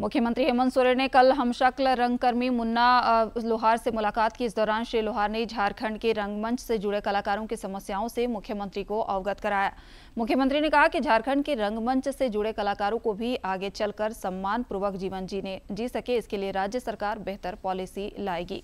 मुख्यमंत्री हेमंत सोरेन ने कल हमशक्ल रंगकर्मी मुन्ना लोहार से मुलाकात की इस दौरान श्री लोहार ने झारखंड के रंगमंच से जुड़े कलाकारों की समस्याओं से मुख्यमंत्री को अवगत कराया मुख्यमंत्री ने कहा कि झारखंड के रंगमंच से जुड़े कलाकारों को भी आगे चलकर सम्मान पूर्वक जीवन जीने जी सके इसके लिए राज्य सरकार बेहतर पॉलिसी लाएगी